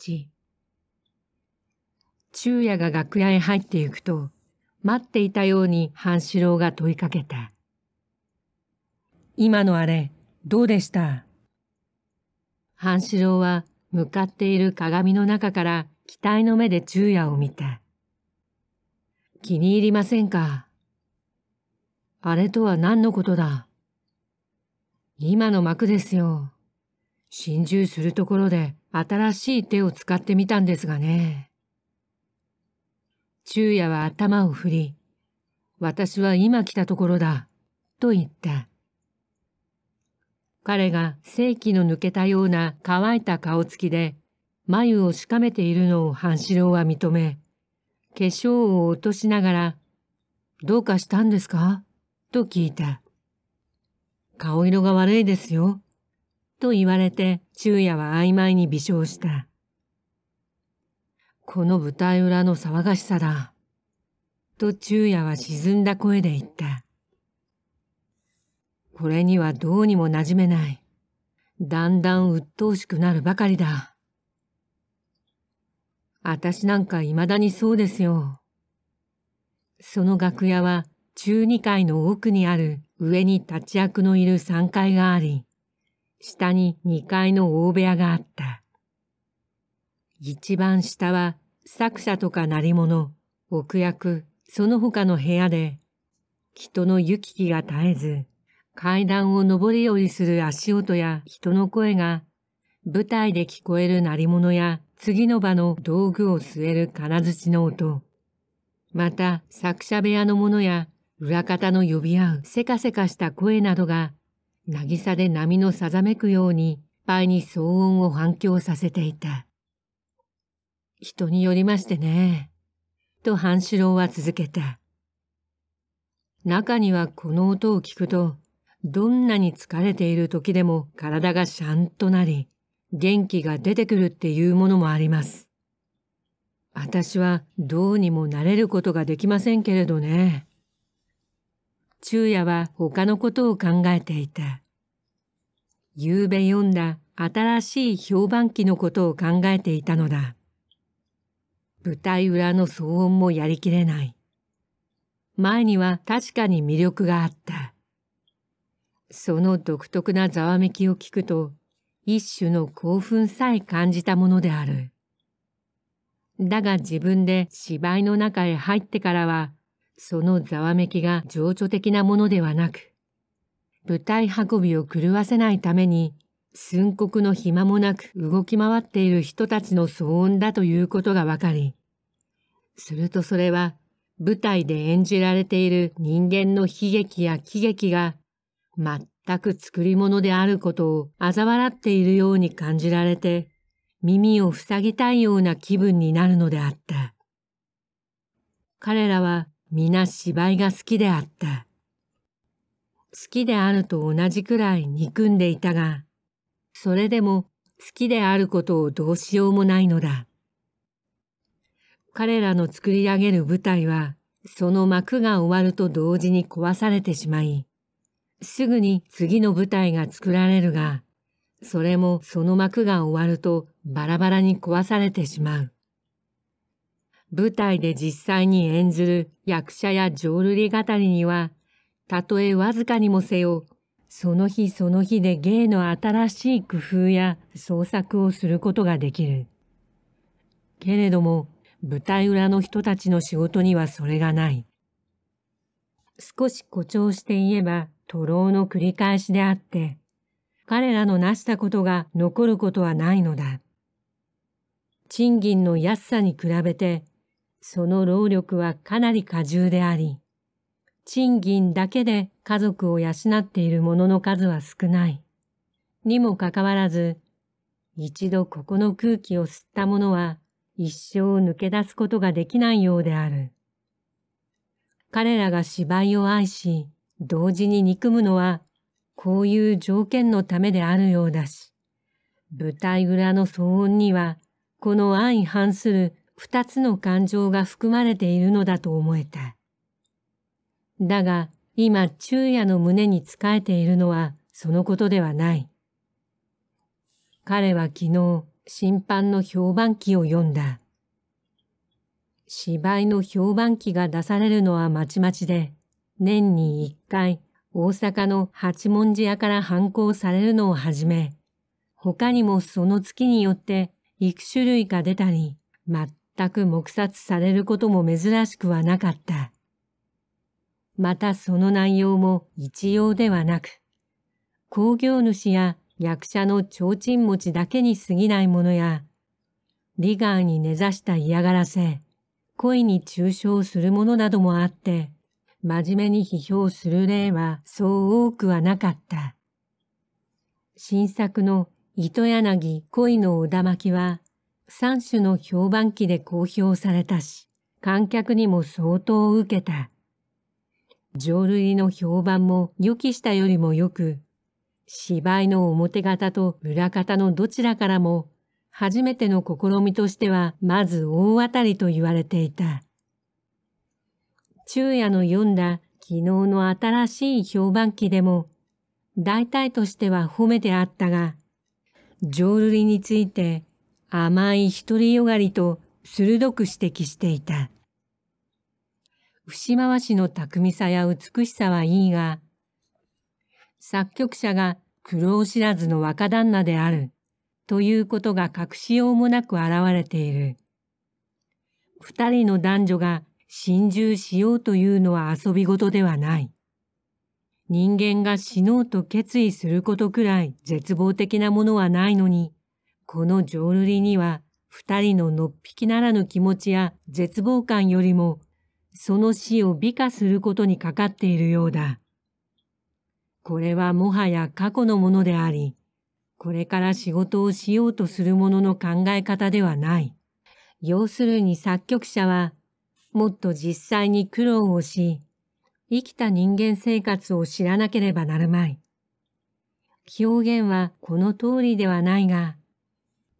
ち、昼夜が楽屋へ入って行くと、待っていたように半四郎が問いかけた。今のあれ、どうでした半四郎は向かっている鏡の中から期待の目で昼夜を見た。気に入りませんかあれとは何のことだ今の幕ですよ。心中するところで新しい手を使ってみたんですがね。昼夜は頭を振り、私は今来たところだ、と言った。彼が正気の抜けたような乾いた顔つきで、眉をしかめているのを半四郎は認め、化粧を落としながら、どうかしたんですかと聞いた。顔色が悪いですよ。と言われて昼夜は曖昧に微笑した。この舞台裏の騒がしさだ。と昼夜は沈んだ声で言った。これにはどうにも馴染めない。だんだん鬱陶しくなるばかりだ。私なんか未だにそうですよ。その楽屋は中二階の奥にある上に立ち役のいる三階があり、下に2階の大部屋があった。一番下は作者とか鳴り物、奥役、その他の部屋で、人の行き来が絶えず、階段を上り下りする足音や人の声が、舞台で聞こえる鳴り物や次の場の道具を据える金槌の音、また作者部屋のものや裏方の呼び合うせかせかした声などが渚で波のさざめくように、ぱいに騒音を反響させていた。人によりましてね。と半四郎は続けた。中にはこの音を聞くと、どんなに疲れている時でも体がシャンとなり、元気が出てくるっていうものもあります。私はどうにもなれることができませんけれどね。昼夜は他のことを考えていた。夕べ読んだ新しい評判記のことを考えていたのだ。舞台裏の騒音もやりきれない。前には確かに魅力があった。その独特なざわめきを聞くと、一種の興奮さえ感じたものである。だが自分で芝居の中へ入ってからは、そのざわめきが情緒的なものではなく、舞台運びを狂わせないために、寸刻の暇もなく動き回っている人たちの騒音だということがわかり、するとそれは舞台で演じられている人間の悲劇や喜劇が全く作り物であることを嘲笑っているように感じられて、耳を塞ぎたいような気分になるのであった。彼らは皆芝居が好きであった。好きであると同じくらい憎んでいたが、それでも好きであることをどうしようもないのだ。彼らの作り上げる舞台は、その幕が終わると同時に壊されてしまい、すぐに次の舞台が作られるが、それもその幕が終わるとバラバラに壊されてしまう。舞台で実際に演ずる役者や浄瑠璃語りにはたとえわずかにもせよ、その日その日で芸の新しい工夫や創作をすることができる。けれども、舞台裏の人たちの仕事にはそれがない。少し誇張して言えば、徒労の繰り返しであって、彼らの成したことが残ることはないのだ。賃金の安さに比べて、その労力はかなり過重であり、賃金だけで家族を養っている者の数は少ない。にもかかわらず、一度ここの空気を吸った者は一生抜け出すことができないようである。彼らが芝居を愛し、同時に憎むのは、こういう条件のためであるようだし、舞台裏の騒音には、この相反する二つの感情が含まれているのだと思えた。だが、今、昼夜の胸に仕えているのは、そのことではない。彼は昨日、審判の評判記を読んだ。芝居の評判記が出されるのはまちまちで、年に一回、大阪の八文字屋から反抗されるのをはじめ、他にもその月によって幾種類か出たり、全く黙殺されることも珍しくはなかった。またその内容も一様ではなく、工業主や役者の提灯持ちだけに過ぎないものや、リガーに根ざした嫌がらせ、恋に中傷するものなどもあって、真面目に批評する例はそう多くはなかった。新作の糸柳恋のおだまきは、三種の評判記で公表されたし、観客にも相当受けた。浄瑠璃の評判も予期したよりもよく、芝居の表方と裏方のどちらからも、初めての試みとしてはまず大当たりと言われていた。昼夜の読んだ昨日の新しい評判記でも、大体としては褒めてあったが、浄瑠璃について甘い独りよがりと鋭く指摘していた。節回しの巧みさや美しさはいいが、作曲者が苦労知らずの若旦那であるということが隠しようもなく現れている。二人の男女が心中しようというのは遊び事ではない。人間が死のうと決意することくらい絶望的なものはないのに、この浄瑠璃には二人ののっぴきならぬ気持ちや絶望感よりもその死を美化することにかかっているようだ。これはもはや過去のものであり、これから仕事をしようとするものの考え方ではない。要するに作曲者は、もっと実際に苦労をし、生きた人間生活を知らなければなるまい。表現はこの通りではないが、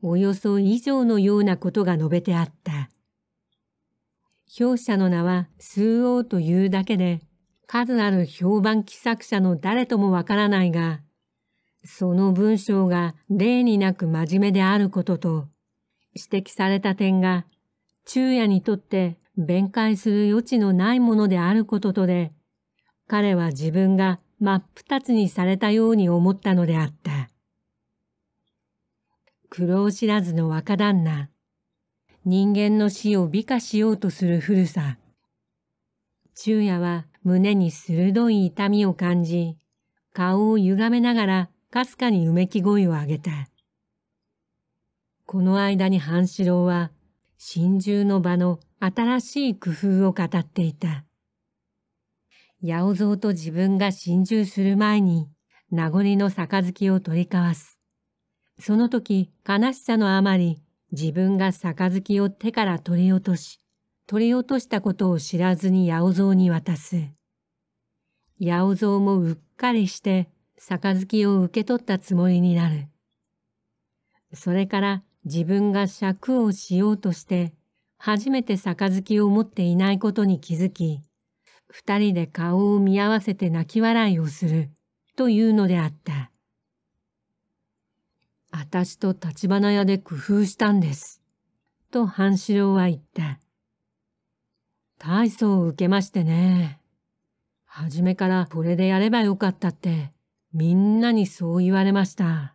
およそ以上のようなことが述べてあった。表者の名は数王というだけで、数ある評判記作者の誰ともわからないが、その文章が例になく真面目であることと、指摘された点が、昼夜にとって弁解する余地のないものであることとで、彼は自分が真っ二つにされたように思ったのであった。苦労知らずの若旦那。人間の死を美化しようとする古さ。昼夜は胸に鋭い痛みを感じ、顔を歪めながらかすかにうめき声を上げた。この間に半四郎は心中の場の新しい工夫を語っていた。八百蔵と自分が心中する前に、名残の杯を取り交わす。その時、悲しさのあまり、自分が杯を手から取り落とし、取り落としたことを知らずに八百蔵に渡す。八百蔵もうっかりして、杯を受け取ったつもりになる。それから自分が尺をしようとして、初めて杯を持っていないことに気づき、二人で顔を見合わせて泣き笑いをするというのであった。私と立花屋で工夫したんです。と半四郎は言った。大層を受けましてね。はじめからこれでやればよかったって、みんなにそう言われました。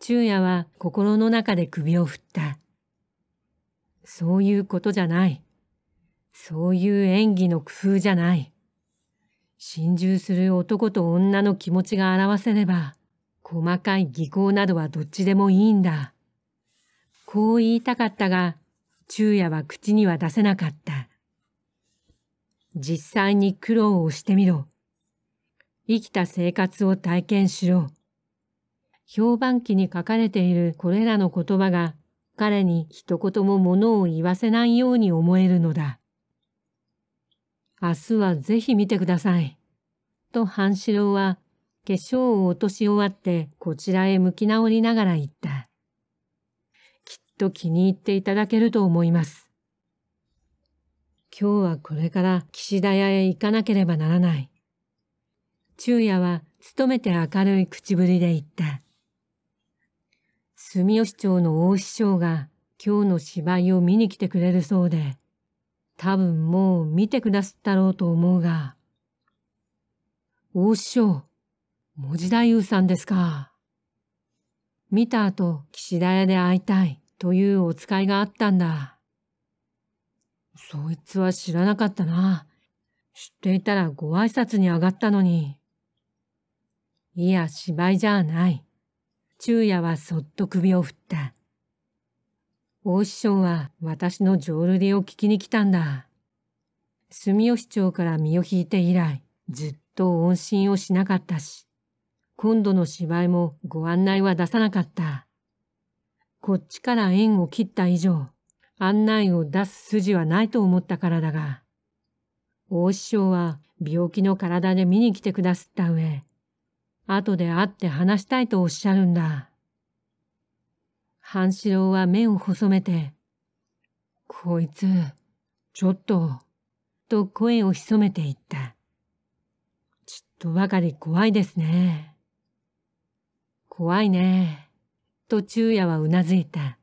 昼夜は心の中で首を振った。そういうことじゃない。そういう演技の工夫じゃない。心中する男と女の気持ちが表せれば、細かい技巧などはどっちでもいいんだ。こう言いたかったが、昼夜は口には出せなかった。実際に苦労をしてみろ。生きた生活を体験しろ。評判記に書かれているこれらの言葉が彼に一言も物を言わせないように思えるのだ。明日はぜひ見てください。と半四郎は化粧を落とし終わってこちらへ向き直りながら言った。きっと気に入っていただけると思います。今日はこれから岸田屋へ行かなければならない。昼夜は努めて明るい口ぶりで言った。住吉町の大師匠が今日の芝居を見に来てくれるそうで、多分もう見てくだすったろうと思うが。大師匠、文字太夫さんですか。見た後、岸田屋で会いたいというお使いがあったんだ。そいつは知らなかったな。知っていたらご挨拶に上がったのに。いや、芝居じゃない。昼夜はそっと首を振った。大師匠は私の浄瑠璃を聞きに来たんだ。住吉町から身を引いて以来、ずっと音信をしなかったし、今度の芝居もご案内は出さなかった。こっちから縁を切った以上、案内を出す筋はないと思ったからだが、大師匠は病気の体で見に来てくだすった上、後で会って話したいとおっしゃるんだ。半四郎は目を細めて、こいつ、ちょっと、と声を潜めていった。ちっとばかり怖いですね。怖いね。と昼夜はうなずいた。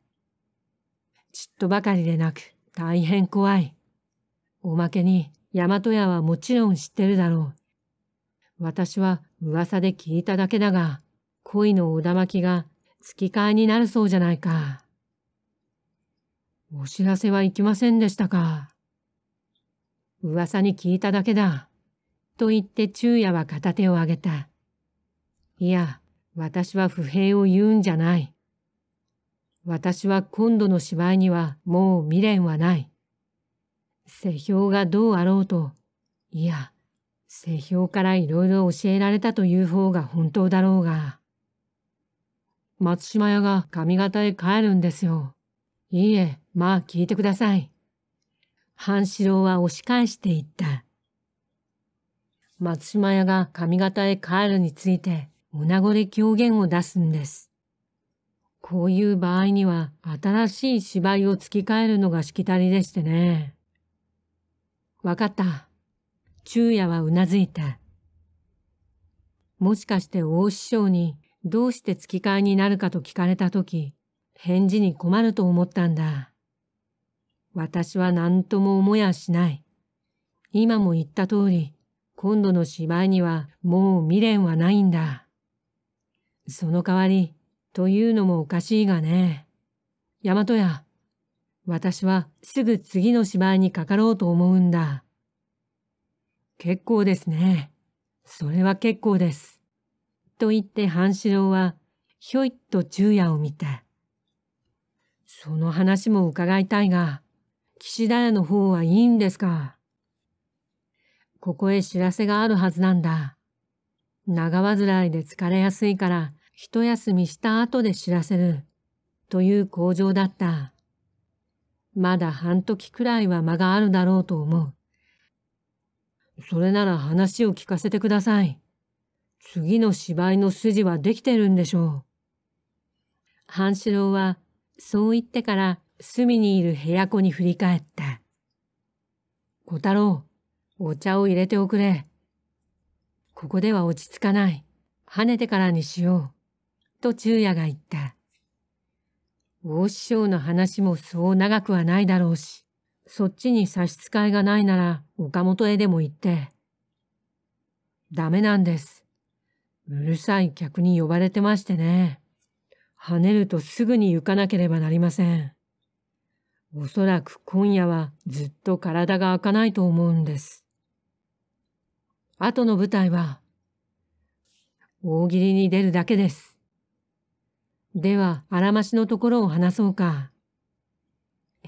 ちっとばかりでなく大変怖い。おまけに大和屋はもちろん知ってるだろう。私は噂で聞いただけだが、恋のおだまきがき替えになるそうじゃないか。お知らせは行きませんでしたか。噂に聞いただけだ。と言って昼夜は片手を挙げた。いや、私は不平を言うんじゃない。私は今度の芝居にはもう未練はない。世評がどうあろうと、いや、世評からいろいろ教えられたという方が本当だろうが。松島屋が上方へ帰るんですよ。いいえ、まあ聞いてください。半四郎は押し返していった。松島屋が上方へ帰るについて、女語で狂言を出すんです。こういう場合には新しい芝居を付き替えるのがしきたりでしてね。わかった。昼夜はうなずいた。もしかして大師匠にどうして付き替えになるかと聞かれたとき、返事に困ると思ったんだ。私は何とも思やしない。今も言った通り、今度の芝居にはもう未練はないんだ。その代わり、というのもおかしいがね。大和屋、私はすぐ次の芝居にかかろうと思うんだ。結構ですね。それは結構です。と言って半四郎は、ひょいっと昼夜を見て。その話も伺いたいが、岸田屋の方はいいんですかここへ知らせがあるはずなんだ。長患いで疲れやすいから、一休みした後で知らせる、という工場だった。まだ半時くらいは間があるだろうと思う。それなら話を聞かせてください。次の芝居の筋はできてるんでしょう。半四郎は、そう言ってから隅にいる部屋子に振り返った。小太郎、お茶を入れておくれ。ここでは落ち着かない。跳ねてからにしよう。と昼夜が言った。大師匠の話もそう長くはないだろうし、そっちに差し支えがないなら岡本へでも行って。ダメなんです。うるさい客に呼ばれてましてね。跳ねるとすぐに行かなければなりません。おそらく今夜はずっと体が開かないと思うんです。後の舞台は、大喜利に出るだけです。では、あらましのところを話そうか。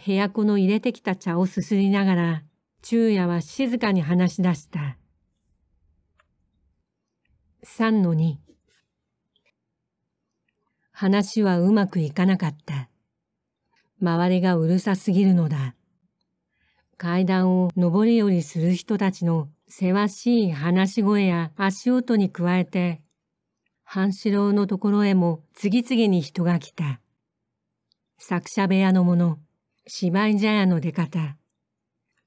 部屋子の入れてきた茶をすすりながら、昼夜は静かに話し出した。三の二。話はうまくいかなかった。周りがうるさすぎるのだ。階段を上り下りする人たちのせわしい話し声や足音に加えて、半四郎のところへも次々に人が来た。作者部屋の者、芝居茶屋の出方、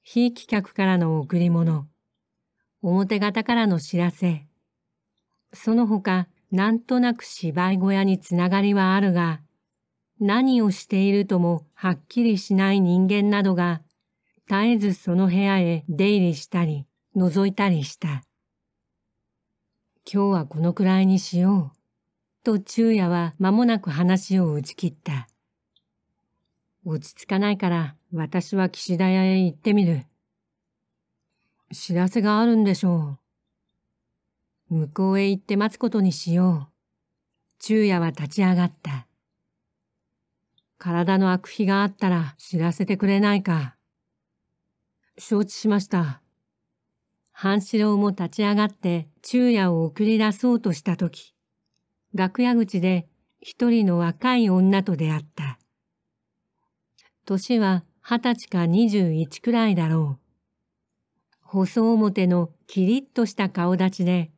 非企客からの贈り物、表方からの知らせ、その他、なんとなく芝居小屋につながりはあるが、何をしているともはっきりしない人間などが絶えずその部屋へ出入りしたり、覗いたりした。今日はこのくらいにしよう。と昼夜は間もなく話を打ち切った。落ち着かないから私は岸田屋へ行ってみる。知らせがあるんでしょう。向こうへ行って待つことにしよう。昼夜は立ち上がった。体の悪費があったら知らせてくれないか。承知しました。半四郎も立ち上がって昼夜を送り出そうとしたとき、楽屋口で一人の若い女と出会った。年は二十歳か二十一くらいだろう。細表のキリッとした顔立ちで、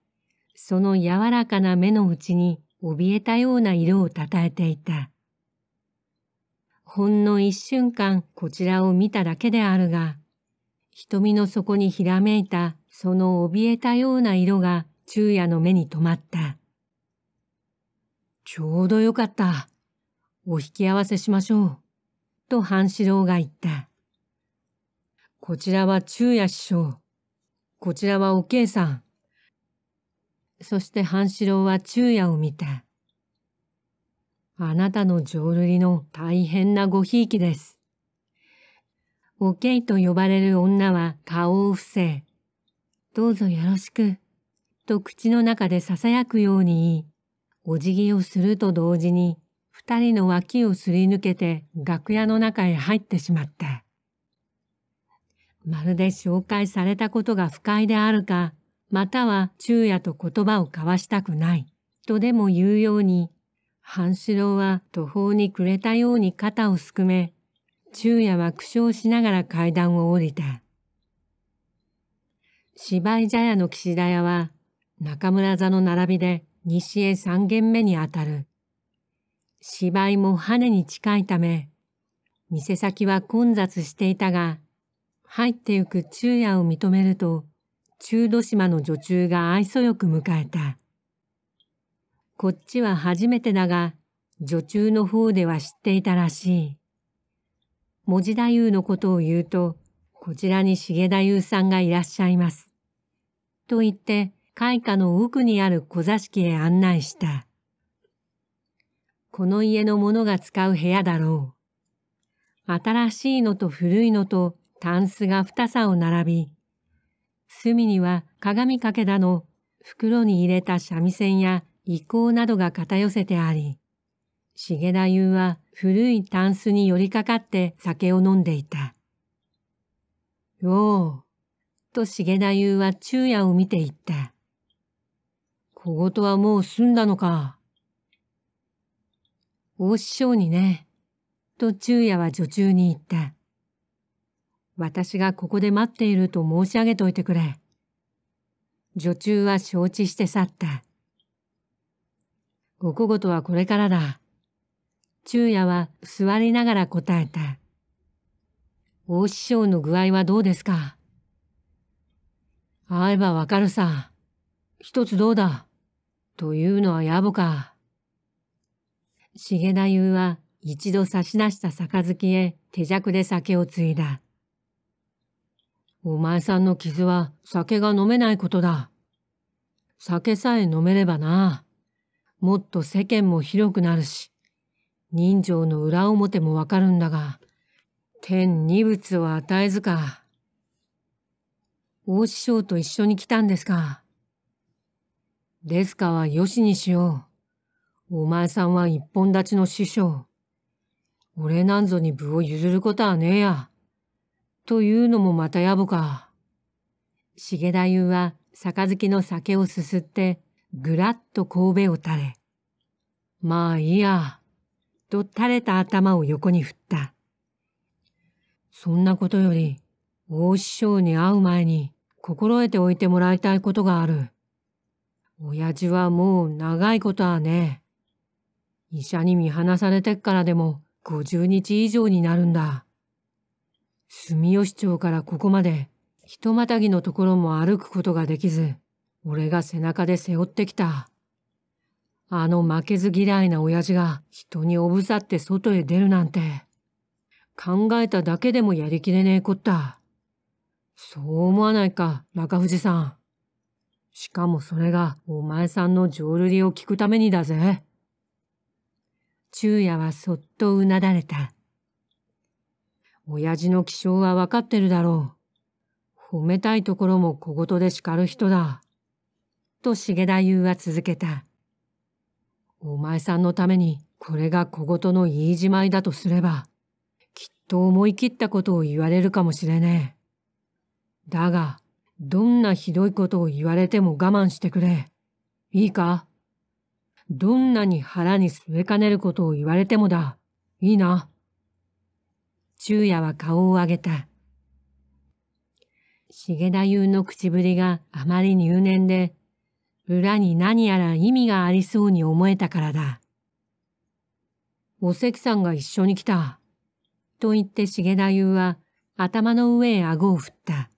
その柔らかな目の内に怯えたような色をたたえていた。ほんの一瞬間こちらを見ただけであるが、瞳の底にひらめいた、その怯えたような色が、昼夜の目に留まった。ちょうどよかった。お引き合わせしましょう。と半四郎が言った。こちらは昼夜師匠。こちらはおけいさん。そして半四郎は昼夜を見た。あなたの浄瑠璃の大変なごひいきです。おけいと呼ばれる女は顔を伏せ、どうぞよろしく、と口の中で囁くように言い、お辞儀をすると同時に、二人の脇をすり抜けて楽屋の中へ入ってしまった。まるで紹介されたことが不快であるか、または昼夜と言葉を交わしたくない、とでも言うように、半四郎は途方に暮れたように肩をすくめ、昼夜は苦笑しながら階段を降りた。芝居茶屋の岸田屋は中村座の並びで西へ三軒目にあたる。芝居も羽に近いため、店先は混雑していたが、入ってゆく昼夜を認めると、中土島の女中が愛想よく迎えた。こっちは初めてだが、女中の方では知っていたらしい。文字太夫のことを言うと、こちらに重太夫さんがいらっしゃいます。と言って、開花の奥にある小座敷へ案内した。この家の者が使う部屋だろう。新しいのと古いのとタンスが二さを並び、隅には鏡掛けだの袋に入れた三味線や遺構などが片寄せてあり、重田優は古いタンスに寄りかかって酒を飲んでいた。よう、と重田優は昼夜を見ていった。小言はもう済んだのか。大師匠にね、と昼夜は女中に言った。私がここで待っていると申し上げといてくれ。女中は承知して去った。ご小とはこれからだ。昼夜は座りながら答えた。大師匠の具合はどうですか会えばわかるさ。一つどうだ。というのは野暮か。重田優は一度差し出した杯へ手酌で酒を継いだ。お前さんの傷は酒が飲めないことだ。酒さえ飲めればな。もっと世間も広くなるし、人情の裏表もわかるんだが、天二物を与えずか。大師匠と一緒に来たんですか。ですかはよしにしよう。お前さんは一本立ちの師匠。俺なんぞに部を譲ることはねえや。というのもまた野暮か。重太夫は杯の酒をすすって、ぐらっと神戸を垂れ。まあいいや。と垂れた頭を横に振った。そんなことより、大師匠に会う前に心得ておいてもらいたいことがある。親父はもう長いことはね。医者に見放されてっからでも50日以上になるんだ。住吉町からここまで人またぎのところも歩くことができず、俺が背中で背負ってきた。あの負けず嫌いな親父が人におぶさって外へ出るなんて、考えただけでもやりきれねえこった。そう思わないか、中藤さん。しかもそれがお前さんの浄瑠璃を聞くためにだぜ。昼夜はそっとうなだれた。親父の気性はわかってるだろう。褒めたいところも小言で叱る人だ。と茂田優は続けた。お前さんのためにこれが小言の言いじまいだとすれば、きっと思い切ったことを言われるかもしれねえ。だが、どんなひどいことを言われても我慢してくれ。いいかどんなに腹に据えかねることを言われてもだ。いいな。昼夜は顔を上げた。重田優の口ぶりがあまり入念で裏に何やら意味がありそうに思えたからだ。お関さんが一緒に来た。と言って重田優は頭の上へ顎を振った。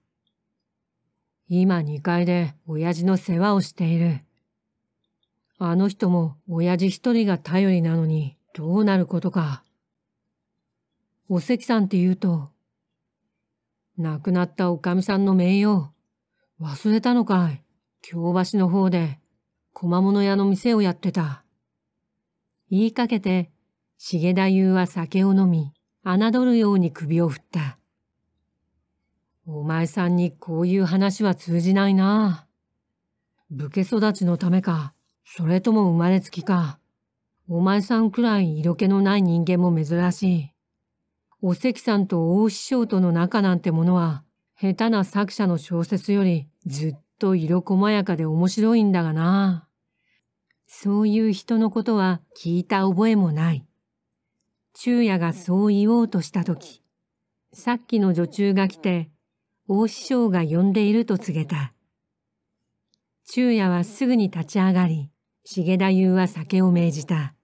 今2階で親父の世話をしている。あの人も親父一人が頼りなのにどうなることか。お関さんって言うと、亡くなったおかみさんの名誉、忘れたのかい。京橋の方で、駒物屋の店をやってた。言いかけて、重田優は酒を飲み、侮るように首を振った。お前さんにこういう話は通じないな。武家育ちのためか、それとも生まれつきか。お前さんくらい色気のない人間も珍しい。お関さんと大師匠との仲なんてものは、下手な作者の小説よりずっと色細やかで面白いんだがな。そういう人のことは聞いた覚えもない。昼夜がそう言おうとしたとき、さっきの女中が来て、大師匠が呼んでいると告げた。昼夜はすぐに立ち上がり、重田優は酒を命じた。